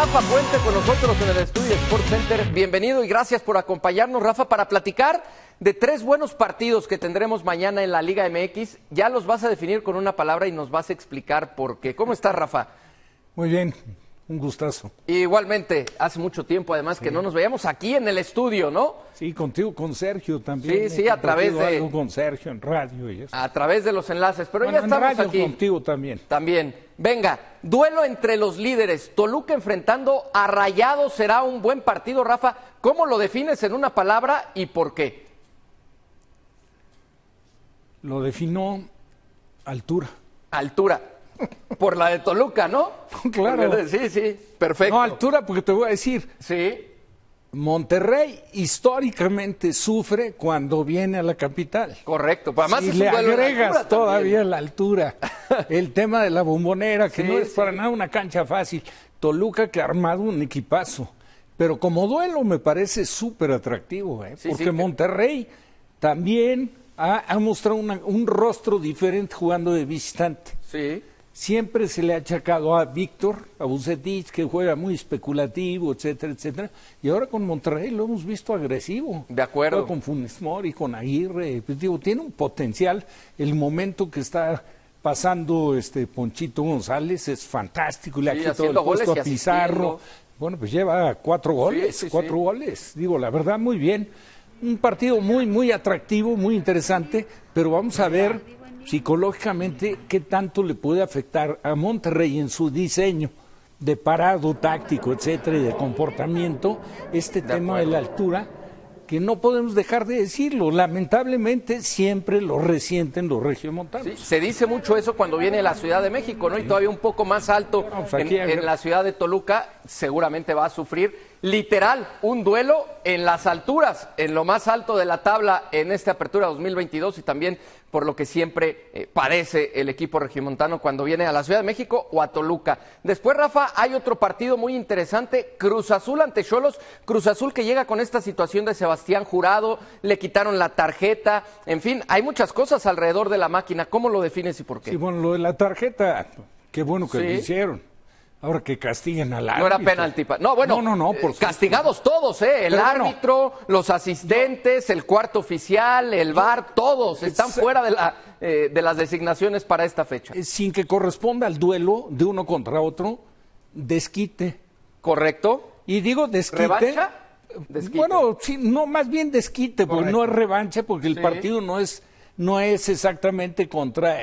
Rafa Puente con nosotros en el estudio Sports Center. Bienvenido y gracias por acompañarnos, Rafa, para platicar de tres buenos partidos que tendremos mañana en la Liga MX. Ya los vas a definir con una palabra y nos vas a explicar por qué. ¿Cómo estás, Rafa? Muy bien, un gustazo. Igualmente, hace mucho tiempo además que no nos veíamos aquí en el estudio, ¿no? Sí, contigo, con Sergio también. Sí, sí, a través de... con Sergio en radio y eso. A través de los enlaces, pero ya estamos en radio contigo también. También. Venga, duelo entre los líderes. Toluca enfrentando a Rayado será un buen partido, Rafa. ¿Cómo lo defines en una palabra y por qué? Lo defino altura. Altura. Por la de Toluca, ¿no? Claro. Sí, sí. Perfecto. No, altura, porque te voy a decir. Sí. Monterrey históricamente sufre cuando viene a la capital. Correcto, para pues, si le agregas todavía la altura. El tema de la bombonera, que no es para nada una cancha fácil. Toluca que ha armado un equipazo. Pero como duelo me parece súper atractivo, ¿eh? porque Monterrey también ha, ha mostrado un rostro diferente jugando de visitante. Sí siempre se le ha achacado a Víctor, a Bucetich, que juega muy especulativo, etcétera, etcétera. Y ahora con Monterrey lo hemos visto agresivo. De acuerdo. con Funes Mori, con Aguirre. Pues, digo, tiene un potencial. El momento que está pasando este Ponchito González es fantástico. Le ha quitado a Pizarro. Bueno, pues lleva cuatro goles, cuatro goles. Digo, la verdad, muy bien un partido muy, muy atractivo, muy interesante, pero vamos a ver psicológicamente qué tanto le puede afectar a Monterrey en su diseño de parado táctico, etcétera, y de comportamiento, este tema de la altura, que no podemos dejar de decirlo. Lamentablemente siempre lo resienten los regiomontanos. Sí, se dice mucho eso cuando viene la Ciudad de México, ¿no? Y todavía un poco más alto en la ciudad de Toluca, seguramente va a sufrir literal un duelo en las alturas, en lo más alto de la tabla en esta apertura 2022 y también por lo que siempre eh, parece el equipo regimontano cuando viene a la Ciudad de México o a Toluca. Después, Rafa, hay otro partido muy interesante, Cruz Azul ante Cholos, Cruz Azul que llega con esta situación de Sebastián Jurado, le quitaron la tarjeta, en fin, hay muchas cosas alrededor de la máquina. ¿Cómo lo defines y por qué? Sí, bueno, lo de la tarjeta, qué bueno que lo hicieron Ahora que castiguen al árbitro. No era penalti. No, bueno, no, no, eh, castigados todos, ¿eh? El árbitro, los asistentes, el cuarto oficial, el VAR, todos eh, están fuera eh, de, las designaciones para esta fecha. Sin que corresponda al duelo de uno contra otro, desquite. ¿Correcto? Y digo desquite. ¿Revancha? Bueno, sí, no, más bien desquite, porque no es revancha, porque el partido no es, no es exactamente contra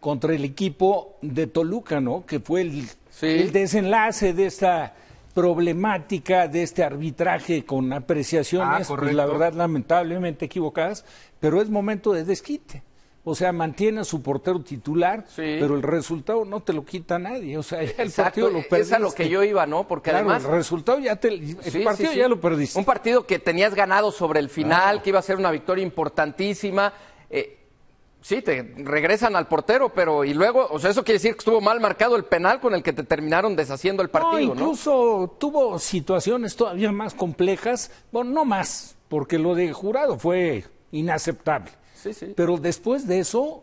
contra el equipo de Toluca, ¿no? Que fue el, el desenlace de esta problemática de este arbitraje con apreciaciones, ah, pues la verdad lamentablemente equivocadas, pero es momento de desquite. O sea, mantiene a su portero titular, pero el resultado no te lo quita nadie. O sea, el partido lo perdiste. Es a lo que yo iba, ¿no? Porque además. El resultado ya te. El partido ya lo perdiste. Un partido que tenías ganado sobre el final, que iba a ser una victoria importantísima. Eh, Sí, te regresan al portero, pero y luego, o sea, eso quiere decir que estuvo mal marcado el penal con el que te terminaron deshaciendo el partido. No, incluso tuvo situaciones todavía más complejas, bueno, no más, porque lo de jurado fue inaceptable. Sí, sí. Pero después de eso,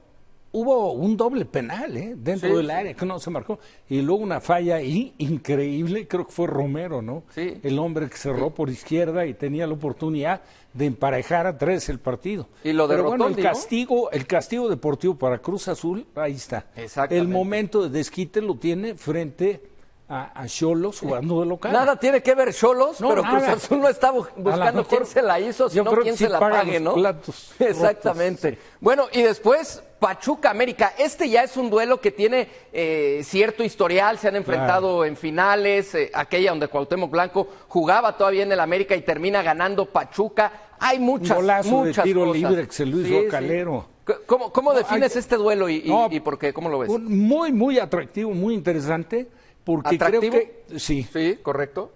hubo un doble penal ¿eh? dentro del área que no se marcó. Y luego una falla increíble, creo que fue Romero, ¿no? Sí. El hombre que cerró por izquierda y tenía la oportunidad de emparejar a tres el partido. Y lo derrotó, Pero bueno, el castigo, el castigo deportivo para Cruz Azul, ahí está. El momento de desquite lo tiene frente a Cholos jugando de local. Nada tiene que ver Cholos, pero Cruz Azul no está buscando quién se la hizo, sino quién se la pague, ¿no? Exactamente. Bueno, y después Pachuca América. Este ya es un duelo que tiene eh, cierto historial, se han enfrentado en finales, eh, aquella donde Cuauhtémoc Blanco jugaba todavía en el América y termina ganando Pachuca. Hay muchas, un muchas de tiro libre que se lo hizo Calero. ¿Cómo, cómo defines este duelo y, y, por qué? ¿Cómo lo ves? muy, muy atractivo, muy interesante porque ¿Atractivo? creo que. Sí. Sí, correcto.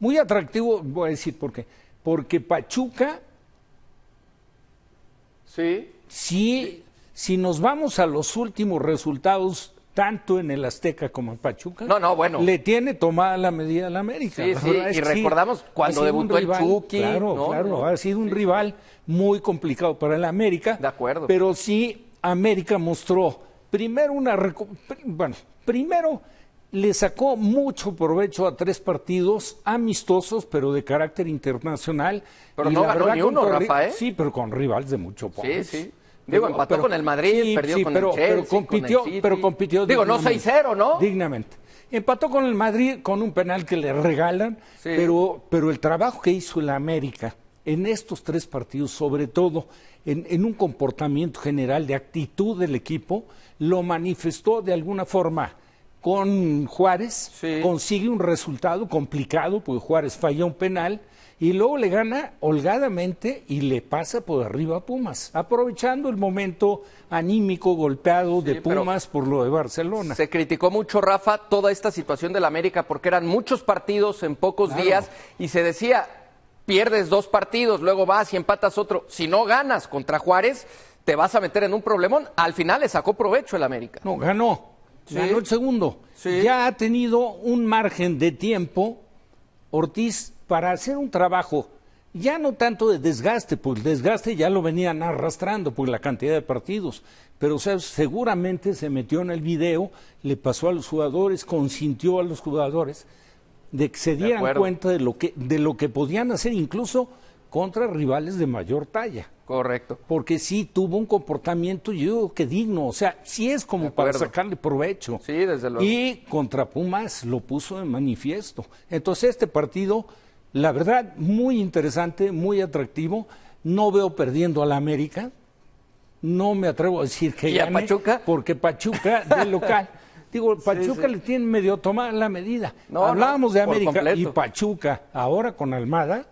Muy atractivo, voy a decir por qué. Porque Pachuca. Sí. Sí. Si nos vamos a los últimos resultados, tanto en el Azteca como en Pachuca. No, no, bueno. Le tiene tomada la medida a la América. Sí, sí, y recordamos cuando debutó el Chucky. Claro, claro, ha sido un rival muy complicado para el América. De acuerdo. Pero sí, América mostró primero una. Bueno, primero le sacó mucho provecho a tres partidos amistosos, pero de carácter internacional. Pero no ganó ni uno, Rafael. ¿eh? Sí, pero con rivales de mucho poder. Sí, sí. Digo, empató con el Madrid, perdió con pero, el Chelsea, pero compitió, pero compitió Digo, no 6-0, ¿no? Dignamente. Empató con el Madrid con un penal que le regalan, pero, pero el trabajo que hizo el América en estos tres partidos, sobre todo en, en, un comportamiento general de actitud del equipo, lo manifestó de alguna forma con Juárez, consigue un resultado complicado, porque Juárez falla un penal, y luego le gana holgadamente y le pasa por arriba a Pumas, aprovechando el momento anímico golpeado de Pumas por lo de Barcelona. Se criticó mucho, Rafa, toda esta situación del América, porque eran muchos partidos en pocos días y se decía, pierdes dos partidos, luego vas y empatas otro, si no ganas contra Juárez, te vas a meter en un problemón. Al final le sacó provecho el América. No, ganó ganó el segundo. Ya ha tenido un margen de tiempo Ortiz para hacer un trabajo ya no tanto de desgaste, pues el desgaste ya lo venían arrastrando por pues, la cantidad de partidos, pero o sea, seguramente se metió en el video, le pasó a los jugadores, consintió a los jugadores de que se dieran cuenta de lo que de lo que podían hacer incluso contra rivales de mayor talla. Correcto. Porque sí tuvo un comportamiento, yo digo que digno, o sea, sí es como para sacarle provecho. Sí, desde luego. Y contra Pumas lo puso en manifiesto. Entonces este partido, la verdad, muy interesante, muy atractivo. No veo perdiendo a la América. No me atrevo a decir que ya Pachuca? Porque Pachuca del local. Digo, Pachuca le tiene medio tomada la medida. No, Hablábamos de América y Pachuca, ahora con Almada,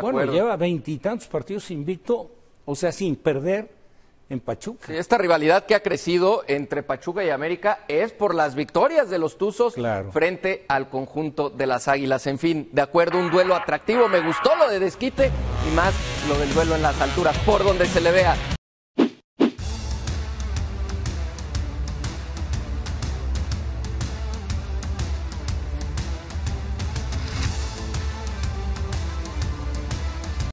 bueno, lleva veintitantos partidos invicto, o sea, sin perder en Pachuca. esta rivalidad que ha crecido entre Pachuca y América es por las victorias de los Tuzos frente al conjunto de las Águilas. En fin, de acuerdo, un duelo atractivo. Me gustó lo de Desquite y más lo del duelo en las alturas, por donde se le vea.